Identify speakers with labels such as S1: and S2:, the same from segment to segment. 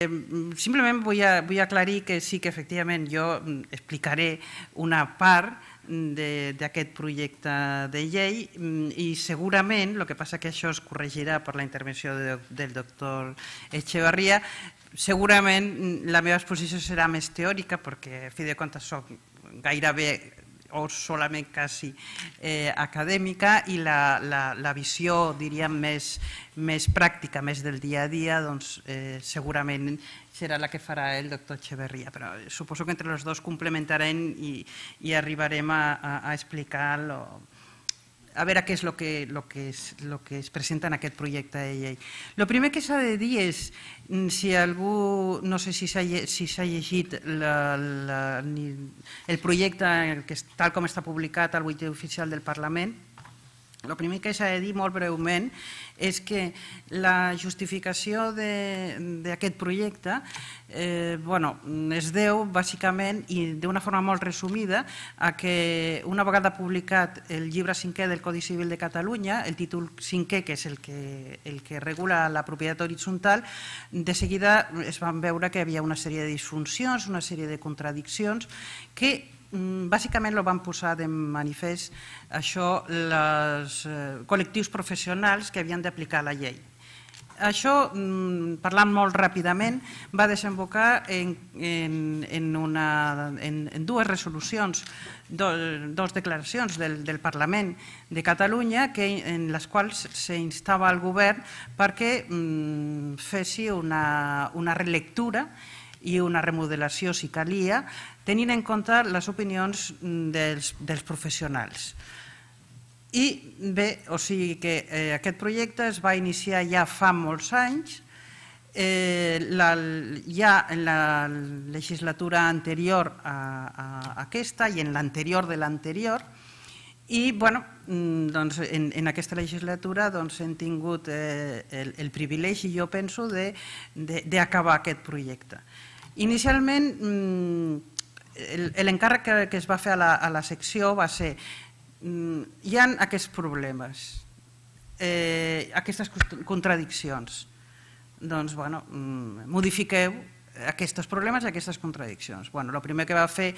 S1: Eh, mm, Simplement vull, vull aclarir que sí que efectivament jo mm, explicaré una part mm, d'aquest projecte de llei i segurament, el que passa que això es corregirà per la intervenció de, del doctor Echevarria, segurament la meva exposició serà més teòrica perquè a fi de comptes soc gairebé o solament quasi eh, acadèmica i la, la, la visió, diríem, més, més pràctica, més del dia a dia, doncs, eh, segurament serà la que farà el doctor Echeverria, però suposo que entre els dos complementarem i, i arribarem a, a, a explicar lo, a veure què és el que, lo que, es, lo que es presenta en aquest projecte de llei. El primer que s'ha de dir és, mm, si algú, no sé si s'ha si llegit la, la, el projecte que, tal com està publicat al buit oficial del Parlament, el primer que s'ha de dir molt breument és que la justificació d'aquest projecte eh, bueno, es deu bàsicament i d'una forma molt resumida a que una vegada publicat el llibre cinquè del Codi Civil de Catalunya, el títol cinquè, que és el que, el que regula la propietat horitzontal, de seguida es van veure que hi havia una sèrie de disfuncions, una sèrie de contradiccions que Mm, bàsicament ho van posar de manifest això els eh, col·lectius professionals que havien d'aplicar la llei. Això, mm, parlant molt ràpidament, va desembocar en, en, en, una, en, en dues resolucions, dues declaracions del, del Parlament de Catalunya que, en les quals s'instava el govern perquè mm, fessi una, una relectura i una remodelació, si calia, tenint en compte les opinions mm, dels, dels professionals. I bé, o sigui que eh, aquest projecte es va iniciar ja fa molts anys, eh, la, ja en la legislatura anterior a, a aquesta i en l'anterior de l'anterior, i bueno, mm, doncs, en, en aquesta legislatura doncs, hem tingut eh, el, el privilegi, jo penso, d'acabar aquest projecte. Inicialment, mm, l'encàrrec que, que es va fer a la, a la secció va ser mm, hi ha aquests problemes, eh, aquestes contradiccions. Doncs, bueno, mm, modifiqueu aquests problemes i aquestes contradiccions. Bueno, el primer que va fer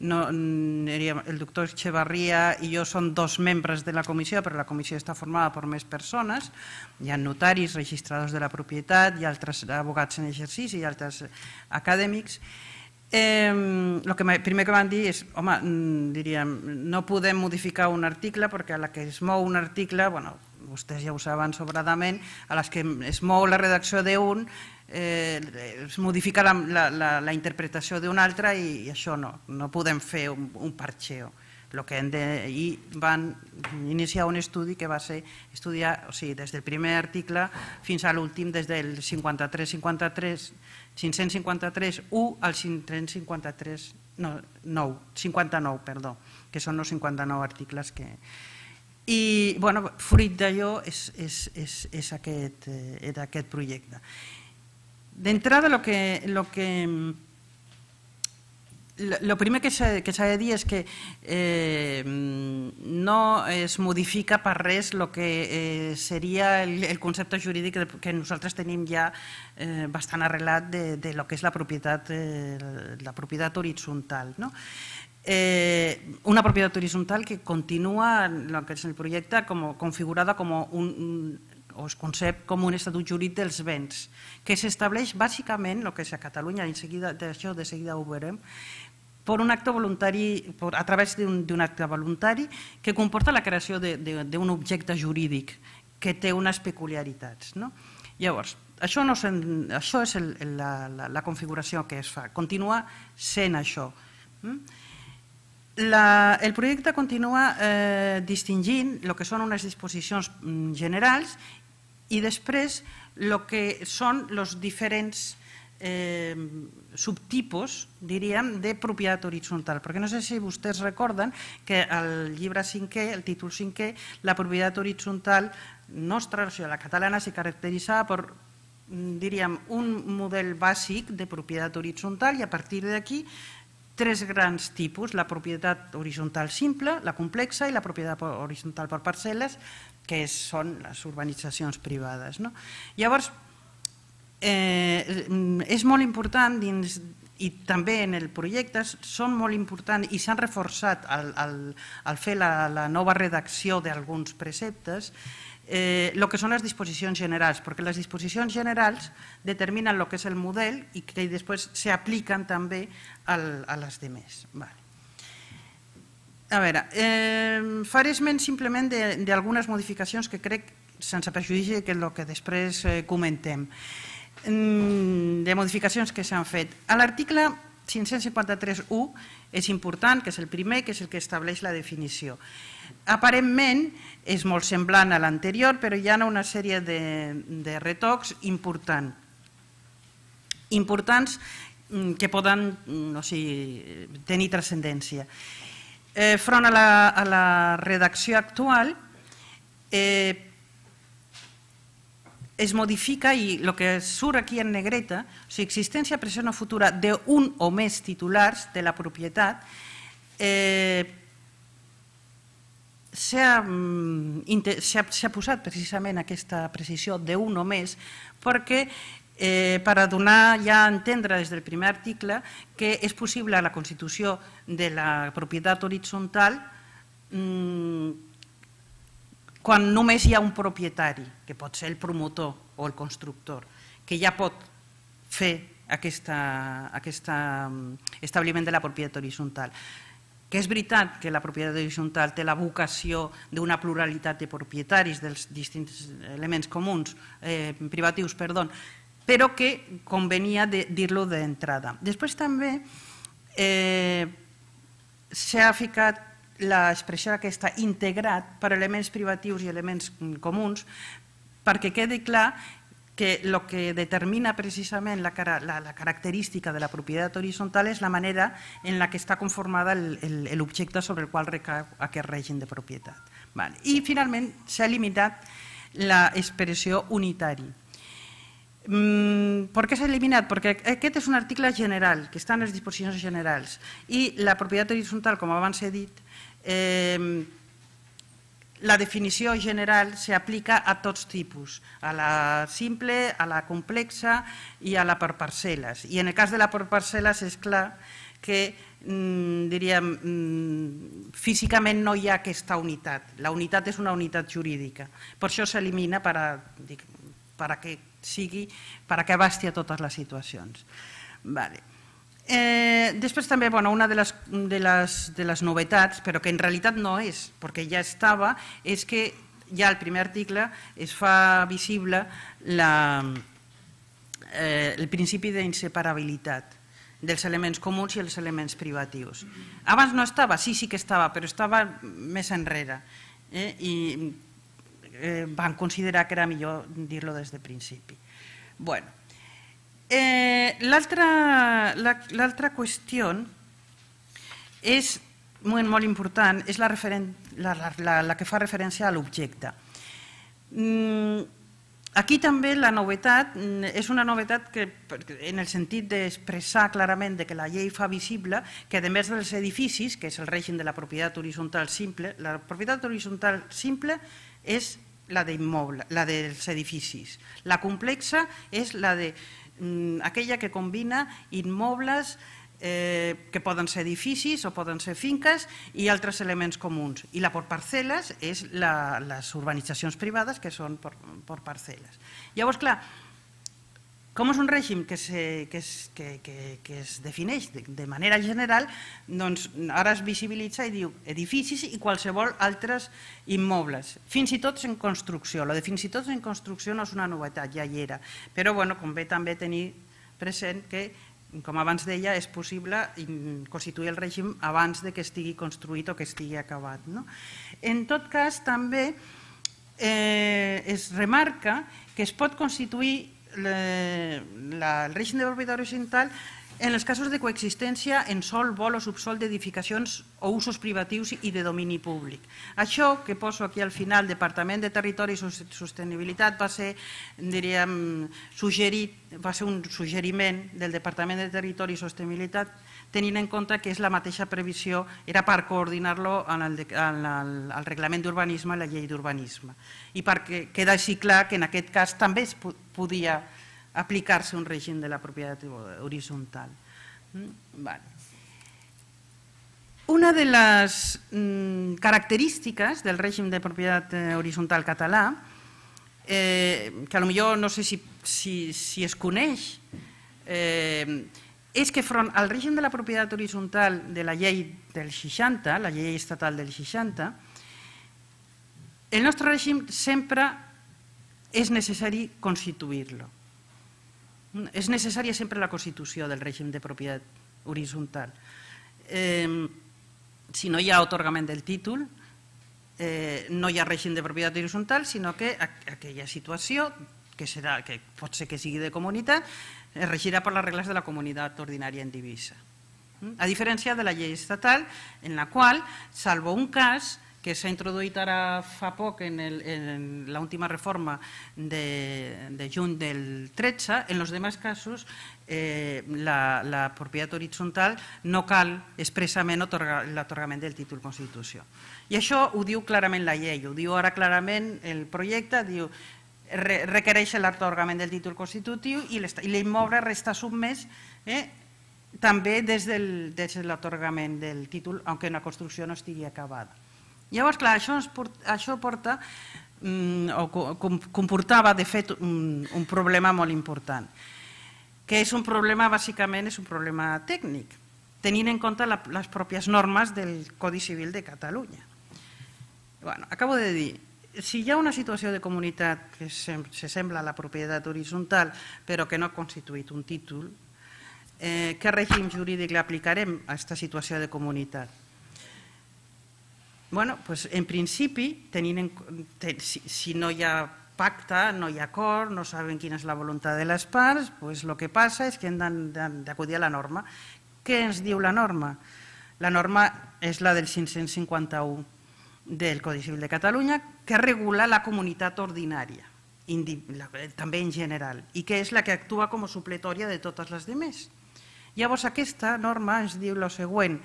S1: no, mm, el doctor Echevarria i jo som dos membres de la comissió, però la comissió està formada per més persones, hi ha notaris, registradors de la propietat, hi ha altres abogats en exercici i altres acadèmics, Eh, el que primer que van dir és, home, mm, diríem, no podem modificar un article perquè a la que es mou un article, bueno, vostès ja ho saben sobradament, a les que es mou la redacció d'un, eh, es modifica la, la, la, la interpretació d'un altre i, i això no, no podem fer un, un parxeo. Lo que hem de, i van iniciar un estudi que va ser estudiar, o sigui, des del primer article fins a l'últim, des del 53-53, 553 1 al 553 no, 9, 59, perdó, que són els 59 articles que... I, bueno, fruit d'allò és, és, és, és, aquest, és eh, aquest projecte. D'entrada, el que, lo que mm, lo primer que s'ha de dir és que eh, no es modifica per res el que eh, seria el, el concepte jurídic que nosaltres tenim ja eh, bastant arrelat de, de lo que és la propietat, eh, la propietat horitzontal. No? Eh, una propietat horitzontal que continua lo que és el projecte com, configurada com un, o es concep com un estatut jurídic dels béns, que s'estableix bàsicament, el que és a Catalunya, i seguida, de seguida ho veurem, por un acto voluntari, por, a través d'un acte voluntari que comporta la creació d'un objecte jurídic que té unes peculiaritats. No? Llavors, això, no sen, això és el, la, la, la configuració que es fa, continua sent això. Mm? La, el projecte continua eh, distingint el que són unes disposicions mm, generals i després el que són els diferents eh, subtipos, diríem, de propietat horitzontal. Perquè no sé si vostès recorden que al llibre cinquè, el títol cinquè, la propietat horitzontal nostra, o sigui, la catalana, s'hi caracteritzava per mm, diríem, un model bàsic de propietat horitzontal i a partir d'aquí tres grans tipus, la propietat horitzontal simple, la complexa i la propietat horitzontal per parcel·les, que són les urbanitzacions privades. No? Llavors, eh, és molt important dins i també en el projecte són molt importants i s'han reforçat al, al, al fer la, la nova redacció d'alguns preceptes eh, que són les disposicions generals, perquè les disposicions generals determinen el que és el model i que després s'apliquen també al, a les demés. Vale. A veure, eh, faré esment simplement d'algunes modificacions que crec, sense perjudici, que és el que després eh, comentem. Eh, de modificacions que s'han fet. A l'article 553.1 és important, que és el primer, que és el que estableix la definició. Aparentment és molt semblant a l'anterior, però hi ha una sèrie de, de retocs important. importants mm, que poden mm, o sigui, tenir transcendència. Eh, front a la, a la redacció actual, eh, es modifica y lo que surt aquí en negreta, su existència, present o futura de un o més titulars de la propietat, eh, s'ha mm, posat precisament aquesta precisió d'un o més perquè eh, per donar ja a entendre des del primer article que és possible la constitució de la propietat horitzontal mm, quan només hi ha un propietari, que pot ser el promotor o el constructor, que ja pot fer aquest mm, establiment de la propietat horitzontal. Que és veritat que la propietat horitzontal té la vocació d'una pluralitat de propietaris dels distints elements comuns, eh, privatius, perdó, però que convenia de dir-lo d'entrada. Després també eh, s'ha ficat l'expressió aquesta integrat per elements privatius i elements mm, comuns perquè quedi clar que el que determina precisament la, la, la, característica de la propietat horizontal és la manera en la que està conformada el, el, el objecte sobre el qual recau aquest règim de propietat. Vale. I finalment s'ha limitat l'expressió unitari. Mm, per què s'ha eliminat? Perquè aquest és un article general, que està en les disposicions generals, i la propietat horitzontal, com abans he dit, Eh, la definició general s'aplica a tots tipus, a la simple, a la complexa i a la per parcel·les. I en el cas de la per parcel·les és clar que mm, diríem, mm, físicament no hi ha aquesta unitat. La unitat és una unitat jurídica. Per això s'elimina per, a, dic, per a que sigui, per a que abasti a totes les situacions. Vale. Eh, després també, bueno, una de les, de, les, de les novetats, però que en realitat no és, perquè ja estava, és que ja al primer article es fa visible la, eh, el principi d'inseparabilitat dels elements comuns i els elements privatius. Abans no estava, sí, sí que estava, però estava més enrere. Eh? I eh, van considerar que era millor dir-lo des de principi. Bueno, Eh, L'altra qüestió és molt, molt important, és la, referen, la, la, la que fa referència a l'objecte. Mm, aquí també la novetat mm, és una novetat que, en el sentit d'expressar clarament que la llei fa visible que, a més dels edificis, que és el règim de la propietat horitzontal simple, la propietat horitzontal simple és la la dels edificis. La complexa és la de Mm, aquella que combina immobles eh, que poden ser edificis o poden ser finques i altres elements comuns. I la por parcel·les és la, les urbanitzacions privades que són por, por parcel·les. Llavors, clar, com és un règim que, se, que, es, que, que, que es defineix de, de manera general? Doncs ara es visibilitza i diu edificis i qualsevol altres immobles, fins i tot en construcció. Lo de fins i tot en construcció no és una novetat, ja hi era. Però bueno, convé també tenir present que com abans deia, és possible constituir el règim abans de que estigui construït o que estigui acabat. No? En tot cas, també eh, es remarca que es pot constituir le, la, el règim de propietat horitzontal en els casos de coexistència en sol, vol o subsol d'edificacions o usos privatius i de domini públic. Això que poso aquí al final, Departament de Territori i Sostenibilitat va ser, diríem, suggerit, va ser un suggeriment del Departament de Territori i Sostenibilitat tenint en compte que és la mateixa previsió, era per coordinar-lo en, el, en el, el reglament d'urbanisme i la llei d'urbanisme. I perquè queda així clar que en aquest cas també es podia aplicar-se un règim de la propietat horitzontal. Mm, vale. Una de les mm, característiques del règim de propietat eh, horitzontal català, eh, que a lo no sé si, si, si es coneix, eh, és que front al règim de la propietat horitzontal de la llei del 60, la llei estatal del 60, el nostre règim sempre és necessari constituir-lo. És necessària sempre la constitució del règim de propietat horitzontal. Eh, si no hi ha otorgament del títol, eh, no hi ha règim de propietat horitzontal, sinó que aquella situació, que, serà, que pot ser que sigui de comunitat, es regirà per les regles de la comunitat ordinària en divisa. A diferència de la llei estatal, en la qual, salvo un cas que s'ha introduït ara fa poc en, el, en l'última reforma de, de juny del 13, en els altres casos eh, la, la propietat horitzontal no cal expressament otorga, l'atorgament del títol Constitució. I això ho diu clarament la llei, ho diu ara clarament el projecte, diu requereix l'atorgament del títol constitutiu i l'immoble resta submès eh, també des, del, des de l'atorgament del títol, aunque una construcció no estigui acabada. Llavors, clar, això, porta, això porta mm, o comportava, de fet, un, problema molt important, que és un problema, bàsicament, és un problema tècnic, tenint en compte les pròpies normes del Codi Civil de Catalunya. Bueno, acabo de dir, si hi ha una situació de comunitat que se, sembla a la propietat horitzontal però que no ha constituït un títol, eh, què règim jurídic li aplicarem a aquesta situació de comunitat? bueno, pues, en principi, tenint en, ten, si, si no hi ha pacte, no hi ha acord, no saben quina és la voluntat de les parts, pues, el que passa és que hem d'acudir a la norma. Què ens diu la norma? La norma és la del 551 del Codi Civil de Catalunya que regula la comunitat ordinària, eh, també en general, i que és la que actua com a supletòria de totes les demés. Llavors, aquesta norma ens diu el següent,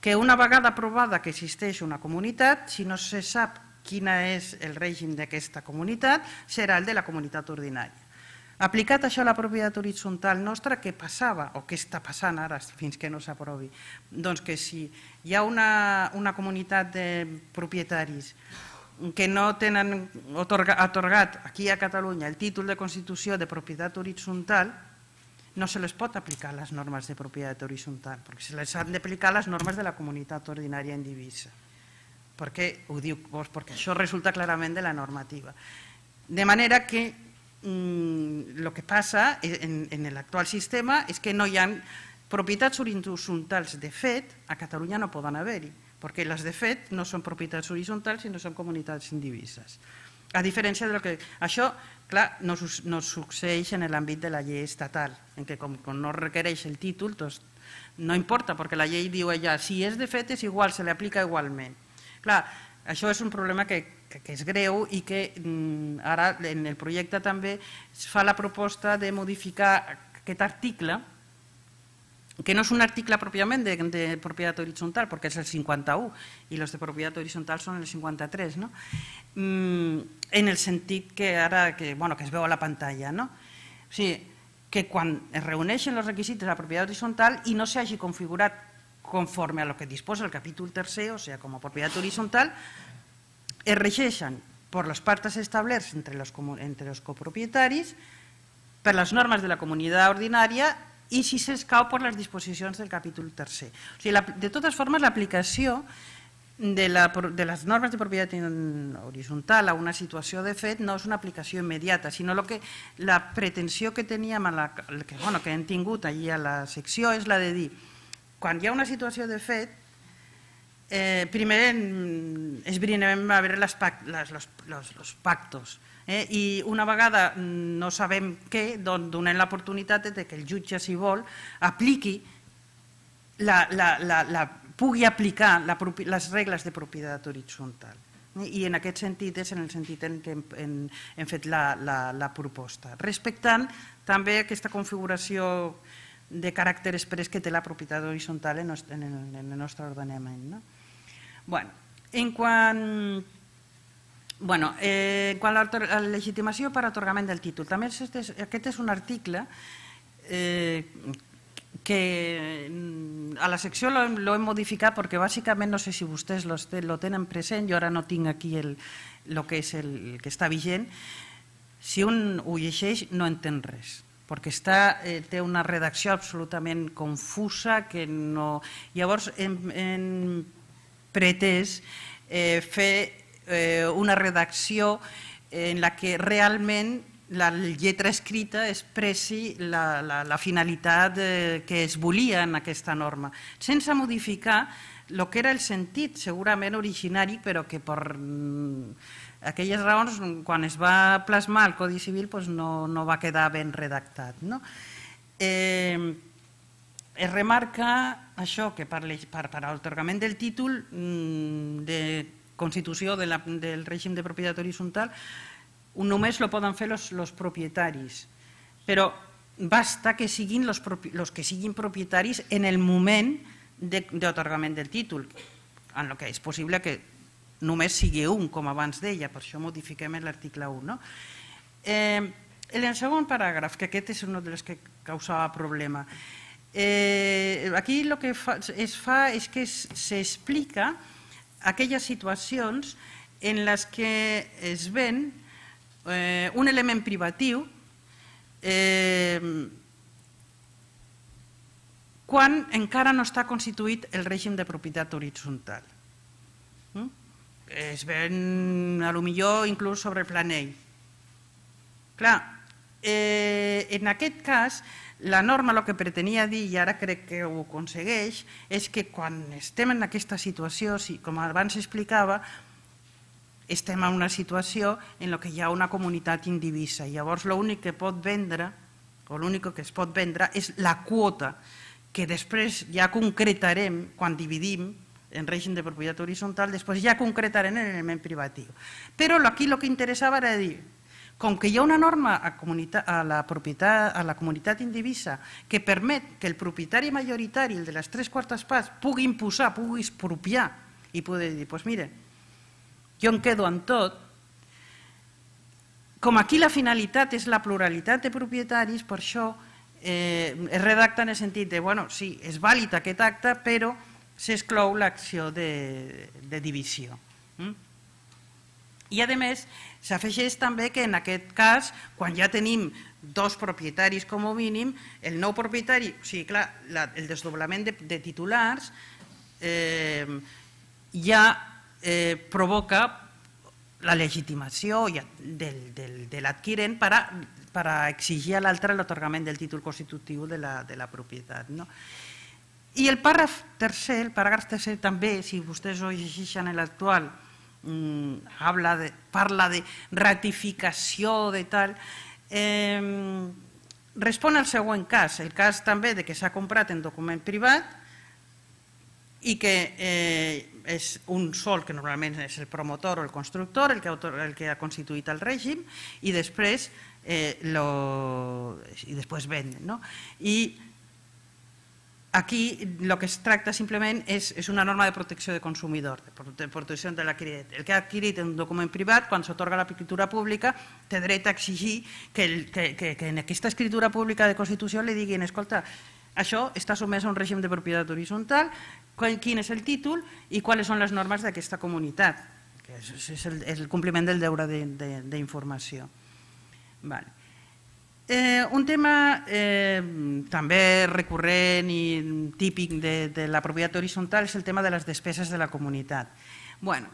S1: que una vegada aprovada que existeix una comunitat, si no se sap quin és el règim d'aquesta comunitat, serà el de la comunitat ordinària. Aplicat això a la propietat horitzontal nostra, què passava o què està passant ara fins que no s'aprovi? Doncs que si hi ha una, una comunitat de propietaris que no tenen otorga, atorgat aquí a Catalunya el títol de Constitució de propietat horitzontal, no se les pot aplicar les normes de propietat horitzontal, perquè se les han d'aplicar les normes de la comunitat ordinària en divisa. Per què ho diu? Doncs, perquè això resulta clarament de la normativa. De manera que Mm, lo que passa e, en, en l'actual sistema és que no hi ha propietats horitzontals de fet, a Catalunya no poden haver-hi, perquè les de fet no són propietats horitzontals sinó són comunitats indivises. A diferència del que... Això, clar, no, no succeeix en l'àmbit de la llei estatal, en què com, com no requereix el títol, doncs no importa, perquè la llei diu ella, si és de fet és igual, se li aplica igualment. Clar, això és un problema que que, que és greu i que mm, ara en el projecte també es fa la proposta de modificar aquest article que no és un article pròpiament de, de propietat horitzontal, perquè és el 51, i els de propietat horitzontal són el 53, no? Mm, en el sentit que ara que, bueno, que es veu a la pantalla. No? O sigui, que quan es reuneixen els requisits de la propietat horitzontal i no s'hagi configurat conforme a lo que disposa el capítol tercer, o sigui, com a propietat horitzontal, es regeixen per les partes establertes entre, els, entre els copropietaris, per les normes de la comunitat ordinària i, si s'escau, per les disposicions del capítol tercer. O sigui, la, de totes formes, l'aplicació de, la, de les normes de propietat horitzontal a una situació de fet no és una aplicació immediata, sinó lo que, la pretensió que teníem, a la, que, bueno, que hem tingut allí a la secció, és la de dir, quan hi ha una situació de fet, Eh, primer esbrinarem a veure les, les, los, los, els pactos eh? i una vegada no sabem què, doncs donem l'oportunitat de que el jutge, si vol, apliqui la, la, la, la pugui aplicar la, les regles de propietat horitzontal. I en aquest sentit és en el sentit en què hem, hem, hem fet la, la, la proposta. Respectant també aquesta configuració de caràcter express que té la propietat horitzontal en el, en el nostre ordenament. No? Bueno, en quant... Bueno, eh, quan la legitimació per atorgament del títol, també aquest és un article eh, que mm, a la secció lo, he modificat porque básicamente no sé si ustedes lo, lo tienen presente, ara ahora no tinc aquí el, lo que es el, el que está vigent, si un ho llegeix no entén res, perquè està, eh, té una redacció absolutament confusa que no... Llavors, en, en pretès eh, fer eh, una redacció en la que realment la lletra escrita expressi la, la, la finalitat eh, que es volia en aquesta norma, sense modificar el que era el sentit segurament originari, però que per mm, aquelles raons, quan es va plasmar el Codi Civil, doncs no, no va quedar ben redactat. No? Eh, es remarca això que per a l'otorgament del títol mm, de constitució de la, del règim de propietat horitzontal només lo poden fer els propietaris, però basta que siguin els que siguin propietaris en el moment d'otorgament de, del títol, en el que és possible que només sigui un, com abans deia, per això modifiquem l'article 1. No? Eh, en el segon paràgraf, que aquest és un dels que causava problema, Eh, aquí el que fa, es fa és que s'explica aquelles situacions en les que es ven eh, un element privatiu eh, quan encara no està constituït el règim de propietat horitzontal. Mm? Es ven, a lo millor, inclús sobre planell. Clar, eh, en aquest cas, la norma el que pretenia dir, i ara crec que ho aconsegueix, és que quan estem en aquesta situació, com abans explicava, estem en una situació en la hi ha una comunitat indivisa. Llavors l'únic que pot vendre, o l'únic que es pot vendre, és la quota, que després ja concretarem quan dividim en règim de propietat horitzontal, després ja concretarem en el element privatiu. Però aquí el que interessava era dir, com que hi ha una norma a, a, la, propietat, a la comunitat indivisa que permet que el propietari majoritari, el de les tres quartes parts, pugui imposar, pugui expropiar i pugui dir, doncs pues mire, jo em quedo amb tot, com aquí la finalitat és la pluralitat de propietaris, per això eh, es redacta en el sentit de, bueno, sí, és vàlid aquest acte, però s'exclou l'acció de, de divisió. Mm? I, a més, s'afegeix també que en aquest cas, quan ja tenim dos propietaris com a mínim, el nou propietari, o sigui, clar, la, el desdoblament de, de titulars eh, ja eh, provoca la legitimació ja del, del, de l'adquirent per, a, per a exigir a l'altre l'atorgament del títol constitutiu de la, de la propietat. No? I el pàrraf tercer, el paràgraf tercer també, si vostès ho llegeixen en l'actual, Mm, habla de, parla de ratificació de tal, eh, respon al següent cas, el cas també de que s'ha comprat en document privat i que eh, és un sol, que normalment és el promotor o el constructor, el que, el que ha constituït el règim, i després, eh, lo, i després venden. No? I Aquí lo que es tracta simplement és, és una norma de protecció de consumidor, de protecció de l'adquirit. El que ha adquirit un document privat, quan s'otorga la escritura pública, té dret a exigir que, el, que, que, que en aquesta escritura pública de Constitució li diguin, escolta, això està sotmès a un règim de propietat horitzontal, quin és el títol i quines són les normes d'aquesta comunitat, que és, és el, el compliment del deure d'informació. De, de, de vale. Eh, un tema eh, també recurrent i típic de, de la propietat horitzontal és el tema de les despeses de la comunitat. Bueno,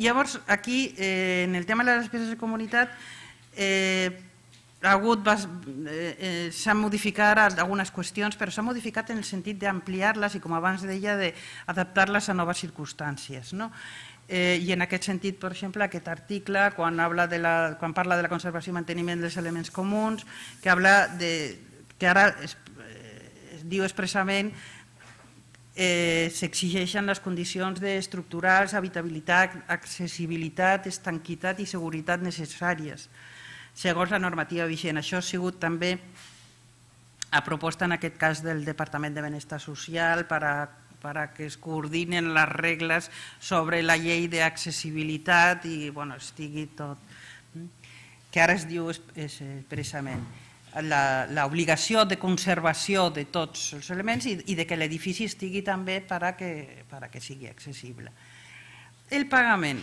S1: llavors, aquí, eh, en el tema de les despeses de comunitat, eh, ha hagut, eh, eh s'han modificat algunes qüestions, però s'ha modificat en el sentit d'ampliar-les i, com abans deia, d'adaptar-les a noves circumstàncies. No? Eh, I en aquest sentit, per exemple, aquest article, quan, habla de la, quan parla de la conservació i manteniment dels elements comuns, que, habla de, que ara es, eh, es diu expressament eh, s'exigeixen les condicions estructurals, habitabilitat, accessibilitat, estanquitat i seguretat necessàries, segons la normativa vigent. Això ha sigut també a proposta, en aquest cas, del Departament de Benestar Social per a para que es coordinen les regles sobre la llei d'accessibilitat i bueno, estigui tot, mm, que ara es diu expressament l'obligació de conservació de tots els elements i, i de que l'edifici estigui també per a que, per a que sigui accessible. El pagament.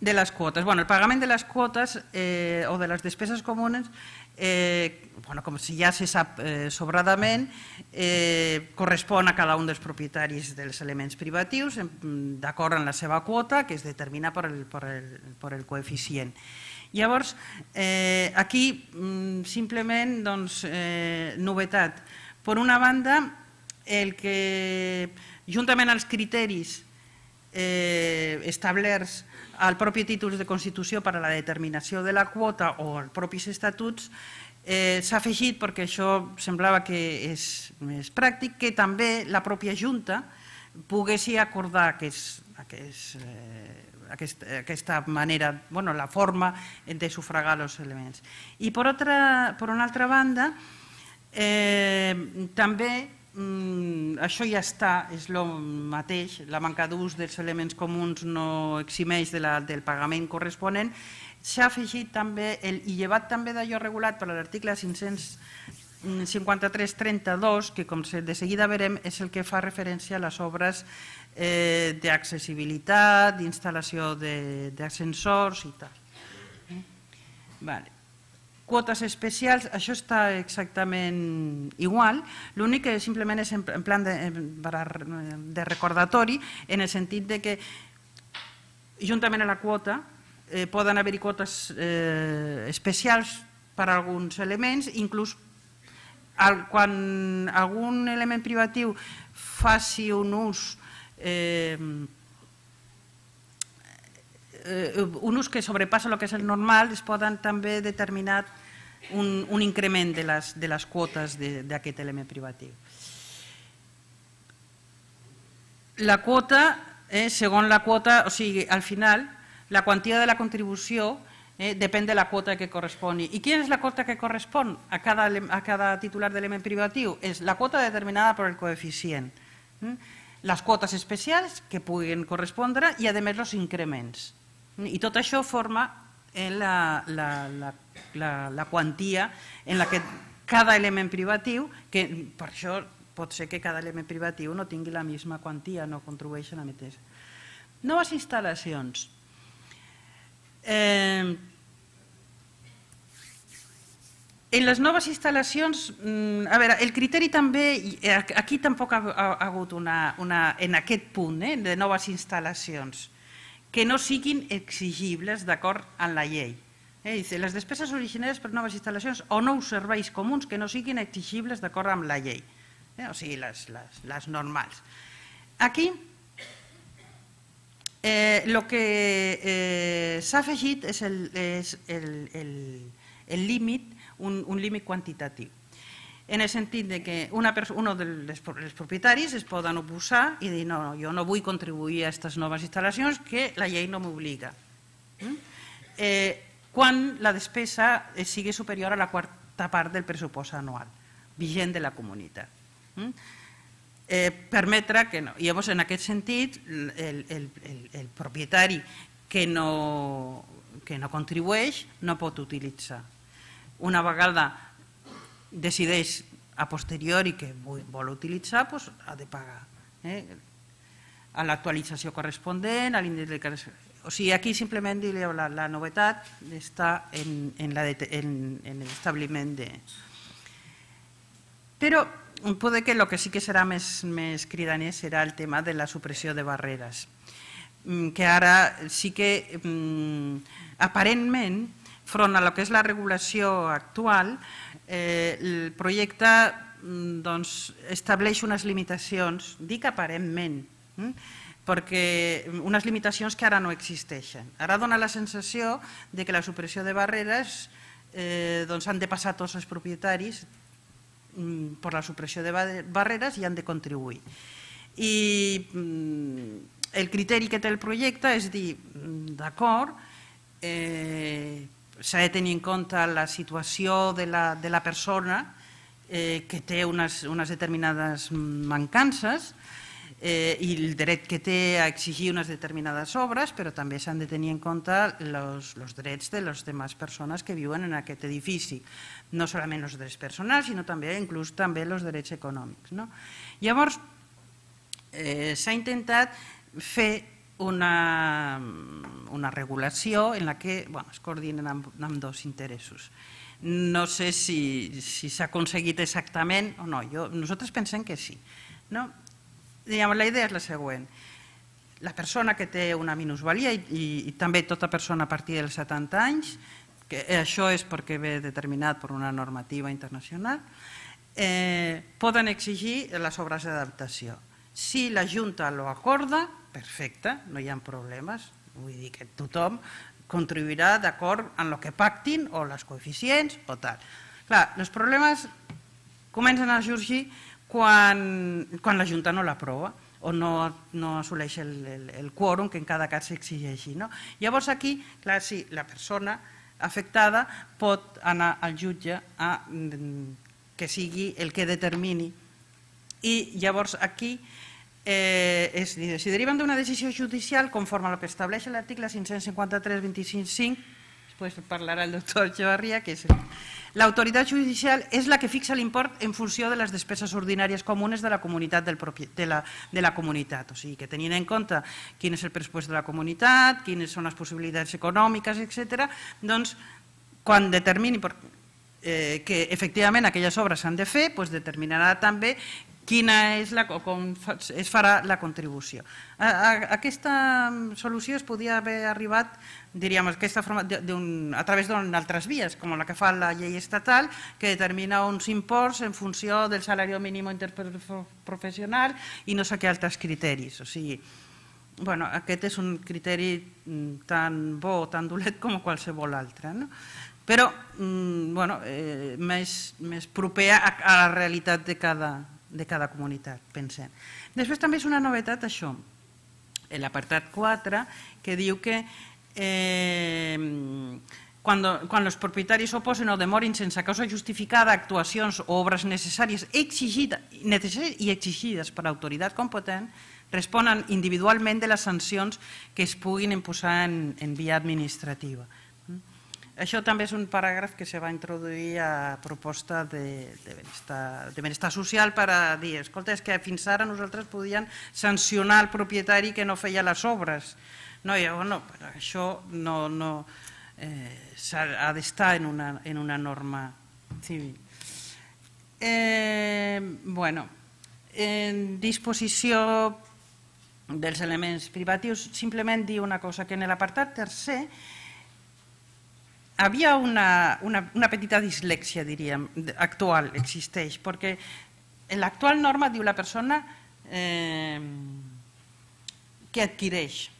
S1: De les quotes. Bueno, el pagament de les quotes eh, o de les despeses comunes, eh, bueno, com si ja se sap eh, sobradament, eh, correspon a cada un dels propietaris dels elements privatius d'acord amb la seva quota, que es determina per el, per el, per el coeficient. Llavors, eh, aquí mm, simplement, doncs, eh, novetat. Per una banda, el que, juntament als criteris eh, establerts al propi títol de Constitució per a la determinació de la quota o als propis estatuts, eh, s'ha afegit, perquè això semblava que és més pràctic, que també la pròpia Junta poguessi acordar eh, aquesta manera, bueno, la forma de sufragar els elements. I per, altra, per una altra banda, eh, també Mm, això ja està, és el mateix, la manca d'ús dels elements comuns no eximeix de la, del pagament corresponent. S'ha afegit també, el, i llevat també d'allò regulat per l'article 553.32, mm, que com de seguida veurem és el que fa referència a les obres eh, d'accessibilitat, d'instal·lació d'ascensors i tal. Eh? Vale quotes especials, això està exactament igual, l'únic que simplement és en plan de, de recordatori, en el sentit de que juntament a la quota eh, poden haver-hi quotes eh, especials per a alguns elements, inclús quan algun element privatiu faci un ús eh, eh, eh un ús que sobrepassa el que és el normal, es poden també determinar un, un increment de les, de les quotes d'aquest element privatiu. La quota, eh, segons la quota, o sigui, al final, la quantia de la contribució eh, depèn de la quota que correspon. I quina és la quota que correspon a cada, a cada titular d'element privatiu? És la quota determinada per el coeficient. Mm? les quotes especials que puguin correspondre i, a més, els increments. I tot això forma en la, la, la, la, la quantia en la que cada element privatiu, que per això pot ser que cada element privatiu no tingui la mateixa quantia, no contribueix a la mateixa. Noves instal·lacions. Eh, en les noves instal·lacions, a veure, el criteri també, aquí tampoc ha, ha, hagut una, una, en aquest punt, eh, de noves instal·lacions que no siguin exigibles d'acord amb la llei. Eh, dice, les despeses originàries per noves instal·lacions o nous serveis comuns que no siguin exigibles d'acord amb la llei. Eh, o sigui, les, les, les normals. Aquí, eh, lo que eh, s'ha afegit és el límit, un, un límit quantitatiu en el sentit de que una un dels propietaris es poden oposar i dir no, no, jo no vull contribuir a aquestes noves instal·lacions que la llei no m'obliga. Mm? Eh, quan la despesa sigui superior a la quarta part del pressupost anual vigent de la comunitat. Mm? Eh, permetre que no. Llavors, en aquest sentit, el, el, el, el propietari que no, que no contribueix no pot utilitzar. Una vegada decideix a posteriori que vol utilitzar, doncs ha de pagar. Eh? A l'actualització correspondent, a l'índex de correspondent o sigui, aquí simplement diria la, la novetat està en, en l'establiment de, de... Però pot que el que sí que serà més, més cridaner serà el tema de la supressió de barreres, mm, que ara sí que mm, aparentment front a lo que és la regulació actual, eh, el projecte mm, doncs, estableix unes limitacions, dic aparentment, eh, perquè mm, unes limitacions que ara no existeixen. Ara dona la sensació de que la supressió de barreres eh, doncs han de passar tots els propietaris per la supressió de barreres i han de contribuir. I el criteri que té el projecte és dir, d'acord, eh, s'ha de tenir en compte la situació de la, de la persona eh, que té unes, unes determinades mancances eh, i el dret que té a exigir unes determinades obres, però també s'han de tenir en compte els drets de les demás persones que viuen en aquest edifici, no solament els drets personals, sinó també inclús també els drets econòmics. No? Llavors, eh, s'ha intentat fer una, una regulació en la que bueno, es coordinen amb, amb dos interessos. No sé si s'ha si aconseguit exactament o no. Jo, nosaltres pensem que sí. No? Diguem, la idea és la següent. La persona que té una minusvalia i, i, i també tota persona a partir dels 70 anys, que això és perquè ve determinat per una normativa internacional, eh, poden exigir les obres d'adaptació. Si la Junta lo acorda, perfecte, no hi ha problemes. Vull dir que tothom contribuirà d'acord amb el que pactin o les coeficients o tal. Clar, els problemes comencen a sorgir quan, quan la Junta no l'aprova o no, no assoleix el, el, el quòrum que en cada cas s'exigeixi. No? Llavors aquí, clar, sí, la persona afectada pot anar al jutge a mm, que sigui el que determini. I llavors aquí eh, es, si deriven d'una decisió judicial conforme a la que estableix l'article 553 25 després parlarà el doctor Xavarria, que és... L'autoritat judicial és la que fixa l'import en funció de les despeses ordinàries comunes de la comunitat del propi, de, la, de la comunitat, o sigui que tenint en compte quin és el pressupost de la comunitat, quines són les possibilitats econòmiques, etc., doncs quan determini, eh, que efectivament aquelles obres s'han de fer, pues determinarà també quina és la, com es farà la contribució. A, aquesta mm, solució es podia haver arribat diríem, aquesta forma a través d'altres vies, com la que fa la llei estatal, que determina uns imports en funció del salari mínim interprofessional i no sé què altres criteris. O sigui, bueno, aquest és un criteri mm, tan bo o tan dolent com qualsevol altre. No? Però mm, bueno, eh, més, més propera a, a la realitat de cada, de cada comunitat, pensem. Després també és una novetat això, l'apartat 4, que diu que eh, quan els propietaris oposen o demorin sense causa justificada actuacions o obres necessàries i exigides per autoritat competent, responen individualment de les sancions que es puguin imposar en, en via administrativa. Això també és un paràgraf que se va introduir a proposta de, de, benestar, de benestar social per dir, escolta, és que fins ara nosaltres podíem sancionar el propietari que no feia les obres. No, i, no, això no, no eh, ha d'estar en, una, en una norma civil. Eh, bueno, en disposició dels elements privatius, simplement dir una cosa, que en l'apartat tercer havia una, una, una petita dislexia, diríem, actual, existeix, perquè l'actual norma diu la persona eh, que adquireix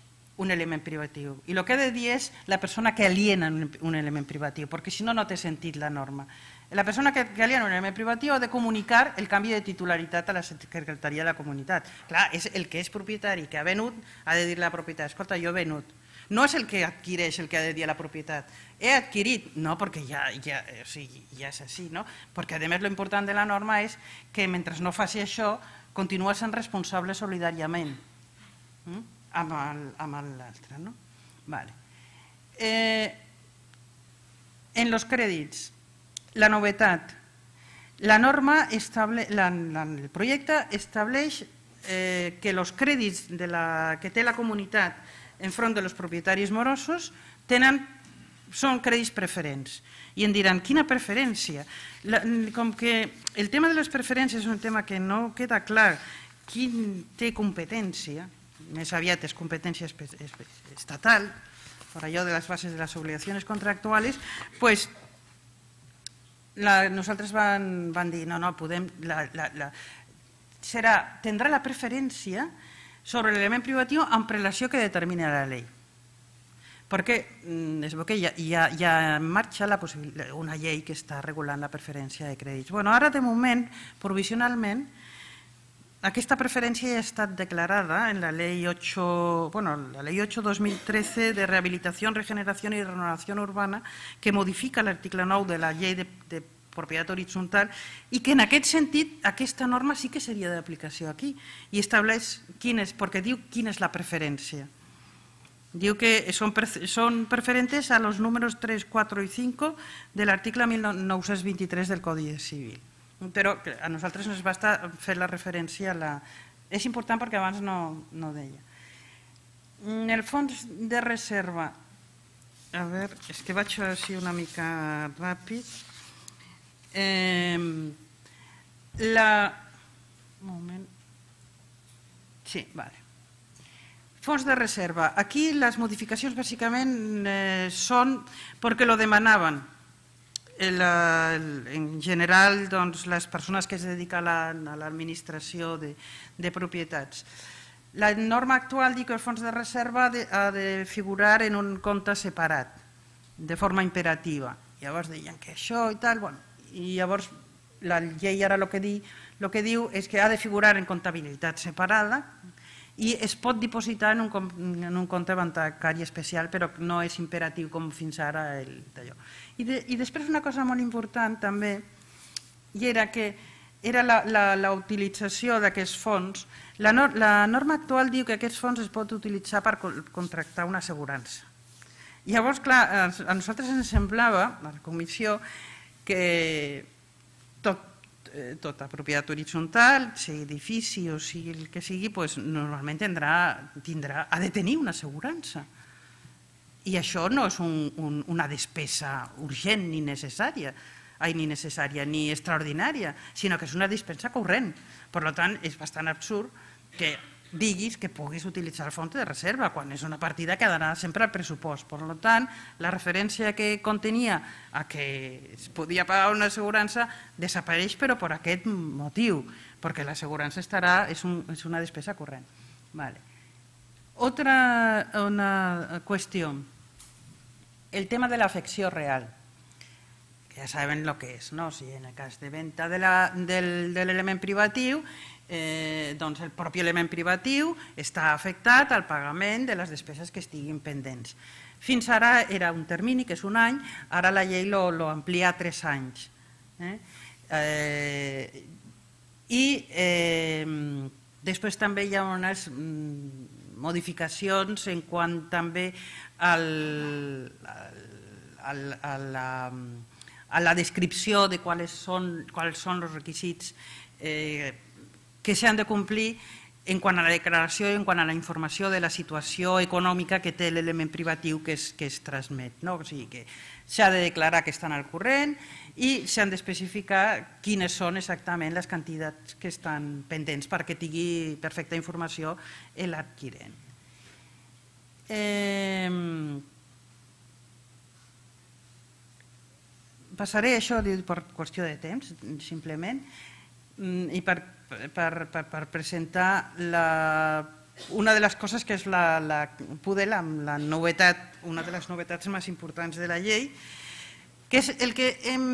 S1: un element privatiu. I el que ha de dir és la persona que aliena un element privatiu, perquè si no, no té sentit la norma. La persona que, que aliena un element privatiu ha de comunicar el canvi de titularitat a la Secretaria de la Comunitat. Clar, és el que és propietari, que ha venut, ha de dir la propietat, escolta, jo he venut, no és el que adquireix el que ha de dir la propietat. He adquirit, no, perquè ja, ja, o sigui, ja és així, no? Perquè, a més, l'important de la norma és que mentre no faci això, continua sent responsable solidàriament mm? amb l'altre, no? Vale. Eh, en els crèdits, la novetat. La norma estable, la, la, el projecte estableix eh, que els crèdits de la, que té la comunitat enfront de los propietaris morosos tenen, són crèdits preferents. I en diran, quina preferència? La, com que el tema de les preferències és un tema que no queda clar qui té competència, més aviat és competència estatal, per allò de les bases de les obligacions contractuals, pues, la, nosaltres van, van dir, no, no, podem, la, la, la, serà, tindrà la preferència sobre el privativo, privativo, prelació que determina la ley, porque mm, es que en marcha una ley que está regulando la preferencia de créditos. Bueno, ahora de momento, provisionalmente, aquí esta preferencia ya está declarada en la Ley 8, bueno, la Ley 8 2013 de Rehabilitación, Regeneración y Renovación Urbana, que modifica el artículo 9 de la Ley de, de propietat horitzontal, i que en aquest sentit aquesta norma sí que seria d'aplicació aquí, i estableix quin és, perquè diu quina és la preferència. Diu que son, son preferentes a los números 3, 4 y 5 del l'article 1923 del Codi Civil. Però a nosaltres ens basta fer la referència a la... És important perquè abans no, no deia. En el fons de reserva, a veure, és que vaig així una mica ràpid... Eh, la... moment. Sí, vale. Fons de reserva. Aquí les modificacions bàsicament eh, són perquè lo demanaven. El, el, en general, doncs, les persones que es dediquen a l'administració de, de propietats. La norma actual diu que el fons de reserva de, ha de figurar en un compte separat, de forma imperativa. Llavors deien que això i tal, bueno, i llavors la llei ara el que, di, el que diu és que ha de figurar en comptabilitat separada i es pot dipositar en un, en un compte bancari especial, però no és imperatiu com fins ara. El, I, de, I després una cosa molt important també, i era que era la, la, la utilització d'aquests fons. La, la norma actual diu que aquests fons es pot utilitzar per contractar una assegurança. Llavors, clar, a nosaltres ens semblava, a la comissió, que tot, eh, tota propietat horitzontal, sigui edifici o sigui el que sigui, pues, normalment tindrà, tindrà, ha de tenir una assegurança. I això no és un, un, una despesa urgent ni necessària, ai, ni necessària ni extraordinària, sinó que és una dispensa corrent. Per tant, és bastant absurd que diguis que puguis utilitzar fons de reserva, quan és una partida que donarà sempre al pressupost. Per tant, la referència que contenia a que es podia pagar una assegurança desapareix però per aquest motiu, perquè l'assegurança estarà, és, un, és una despesa corrent. Vale. Otra una qüestió, el tema de l'afecció real que ja saben lo que és, no? si en el cas de venda de l'element privatiu eh, doncs el propi element privatiu està afectat al pagament de les despeses que estiguin pendents. Fins ara era un termini, que és un any, ara la llei lo amplia a tres anys. Eh? Eh, I eh, després també hi ha unes mm, modificacions en quant també al, al, a, la, a la descripció de quals són, quals són els requisits eh, que s'han de complir en quant a la declaració i en quant a la informació de la situació econòmica que té l'element privatiu que es, que es transmet. No? O sigui que s'ha de declarar que estan al corrent i s'han d'especificar quines són exactament les quantitats que estan pendents perquè tingui perfecta informació l'adquirent. Eh, passaré això per qüestió de temps, simplement, mm, i per per, per, per presentar la, una de les coses que és la, la PUDEL, la, la novetat, una de les novetats més importants de la llei, que és el que hem,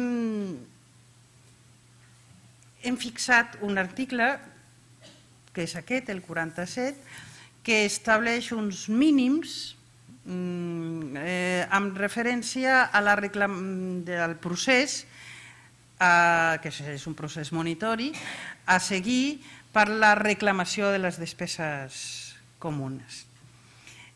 S1: hem fixat un article, que és aquest, el 47, que estableix uns mínims mm, eh, amb referència a la reclam del procés eh, que és un procés monitori, a seguir per la reclamació de les despeses comunes.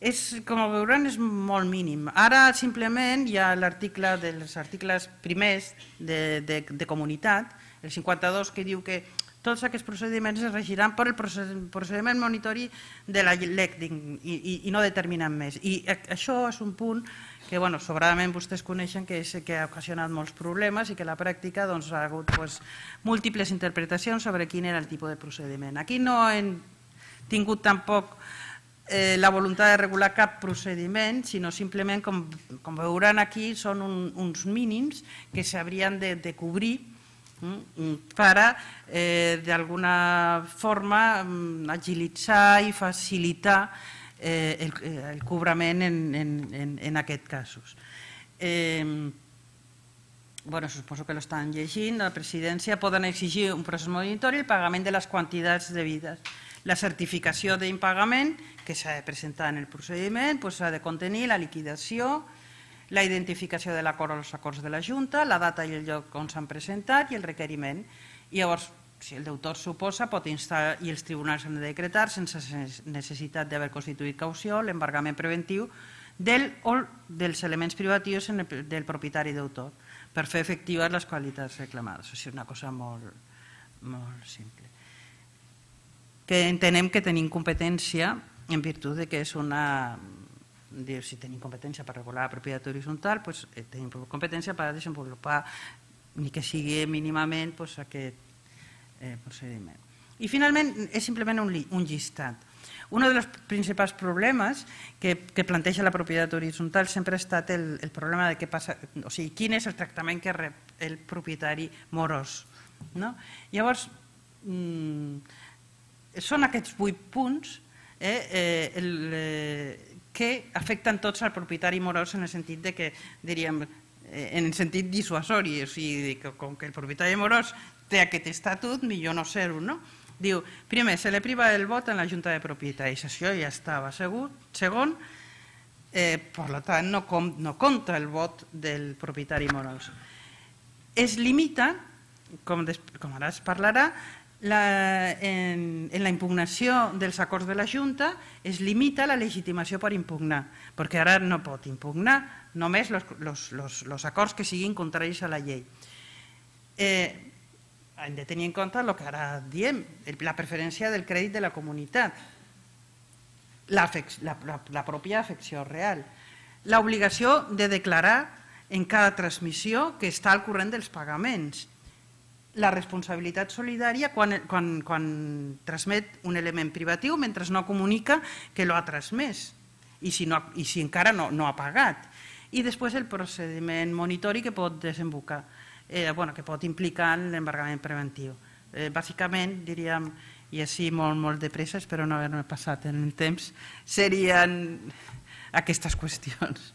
S1: És, com veuran, és molt mínim. Ara, simplement, hi ha l'article dels articles primers de, de, de comunitat, el 52, que diu que tots aquests procediments es regiran per el procediment monitori de la LEC i, i, i no determinen més. I eh, això és un punt que bueno, sobradament vostès coneixen que, és, que ha ocasionat molts problemes i que la pràctica doncs, ha hagut pues, múltiples interpretacions sobre quin era el tipus de procediment. Aquí no hem tingut tampoc eh, la voluntat de regular cap procediment, sinó simplement, com, com veuran aquí, són un, uns mínims que s'haurien de, de cobrir Mm, mm, para, eh, d'alguna forma, mm, agilitzar i facilitar eh, el, eh, el cobrament en, en, en aquests casos. Eh, bueno, suposo que lo estan llegint, la presidència poden exigir un procés monitori i el pagament de les quantitats debides. La certificació d'impagament, que s'ha de presentar en el procediment, s'ha pues, de contenir la liquidació, la identificació de l'acord els acords de la Junta, la data i el lloc on s'han presentat i el requeriment. I llavors, si el deutor suposa, pot instar i els tribunals han de decretar sense necessitat d'haver constituït caució l'embargament preventiu del o dels elements privatius el, del propietari deutor per fer efectives les qualitats reclamades. O sigui, una cosa molt, molt simple. Que entenem que tenim competència en virtut de que és una dir, si tenim competència per regular la propietat horitzontal, pues, eh, tenim competència per desenvolupar, ni que sigui mínimament, pues, aquest eh, procediment. I finalment és simplement un, un llistat. Un dels principals problemes que, que planteja la propietat horitzontal sempre ha estat el, el problema de què passa, o sigui, quin és el tractament que rep el propietari morós. No? Llavors, mm, són aquests vuit punts eh, eh, el, eh, que afecten tots al propietari morós en el sentit de que, diríem, eh, en el sentit dissuasori, o sigui, que com que el propietari morós té aquest estatut, millor no ser-ho, no? Diu, primer, se li priva el vot en la Junta de Propietaris, això ja estava segur. Segon, eh, per tant, no, com, no compta el vot del propietari morós. Es limita, com, des, com ara es parlarà, la, en, en la impugnació dels acords de la Junta es limita la legitimació per impugnar, perquè ara no pot impugnar només els acords que siguin contraris a la llei. Eh, hem de tenir en compte el que ara diem, la preferència del crèdit de la comunitat, la, la pròpia afecció real, l'obligació de declarar en cada transmissió que està al corrent dels pagaments, la responsabilitat solidària quan, quan, quan transmet un element privatiu mentre no comunica que l'ha transmès i si, no, i si encara no, no ha pagat. I després el procediment monitori que pot desembocar, eh, bueno, que pot implicar l'embargament preventiu. Eh, bàsicament, diríem, i així molt, molt de pressa, espero no haver-me passat en el temps, serien aquestes qüestions.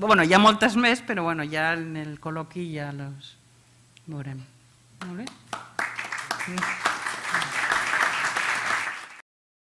S1: Bueno, hi ha moltes més, però bueno, ja en el col·loqui ja les veurem. あれ、ね